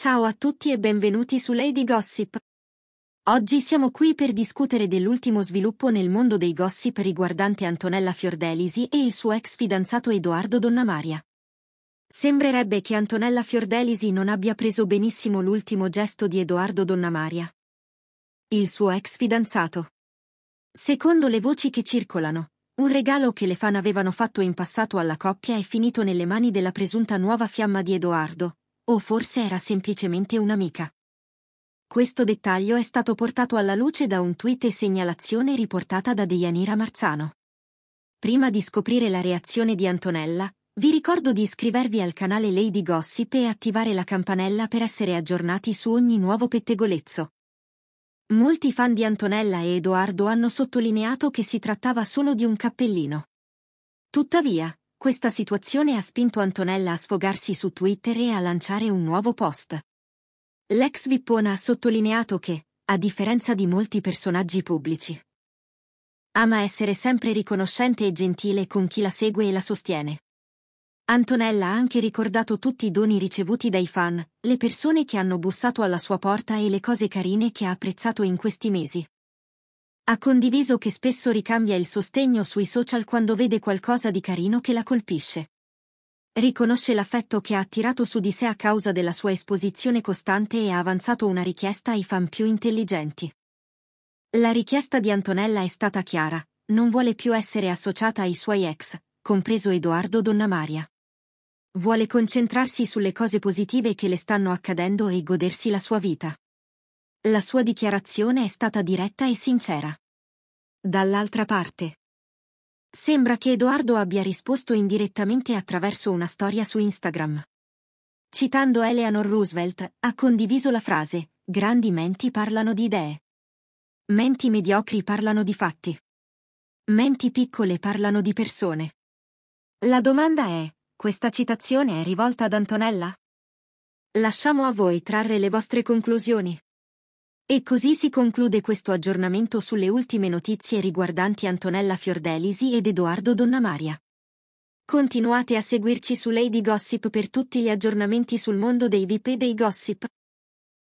Ciao a tutti e benvenuti su Lady Gossip. Oggi siamo qui per discutere dell'ultimo sviluppo nel mondo dei gossip riguardante Antonella Fiordelisi e il suo ex fidanzato Edoardo Donnamaria. Sembrerebbe che Antonella Fiordelisi non abbia preso benissimo l'ultimo gesto di Edoardo Donnamaria. Il suo ex fidanzato. Secondo le voci che circolano, un regalo che le fan avevano fatto in passato alla coppia è finito nelle mani della presunta nuova fiamma di Edoardo, o forse era semplicemente un'amica. Questo dettaglio è stato portato alla luce da un tweet e segnalazione riportata da Deianira Marzano. Prima di scoprire la reazione di Antonella, vi ricordo di iscrivervi al canale Lady Gossip e attivare la campanella per essere aggiornati su ogni nuovo pettegolezzo. Molti fan di Antonella e Edoardo hanno sottolineato che si trattava solo di un cappellino. Tuttavia, questa situazione ha spinto Antonella a sfogarsi su Twitter e a lanciare un nuovo post. L'ex Vippona ha sottolineato che, a differenza di molti personaggi pubblici, ama essere sempre riconoscente e gentile con chi la segue e la sostiene. Antonella ha anche ricordato tutti i doni ricevuti dai fan, le persone che hanno bussato alla sua porta e le cose carine che ha apprezzato in questi mesi. Ha condiviso che spesso ricambia il sostegno sui social quando vede qualcosa di carino che la colpisce. Riconosce l'affetto che ha attirato su di sé a causa della sua esposizione costante e ha avanzato una richiesta ai fan più intelligenti. La richiesta di Antonella è stata chiara, non vuole più essere associata ai suoi ex, compreso Edoardo Donna Maria. Vuole concentrarsi sulle cose positive che le stanno accadendo e godersi la sua vita. La sua dichiarazione è stata diretta e sincera. Dall'altra parte. Sembra che Edoardo abbia risposto indirettamente attraverso una storia su Instagram. Citando Eleanor Roosevelt, ha condiviso la frase, grandi menti parlano di idee. Menti mediocri parlano di fatti. Menti piccole parlano di persone. La domanda è, questa citazione è rivolta ad Antonella? Lasciamo a voi trarre le vostre conclusioni. E così si conclude questo aggiornamento sulle ultime notizie riguardanti Antonella Fiordelisi ed Edoardo Donnamaria. Continuate a seguirci su Lady Gossip per tutti gli aggiornamenti sul mondo dei VIP e dei gossip.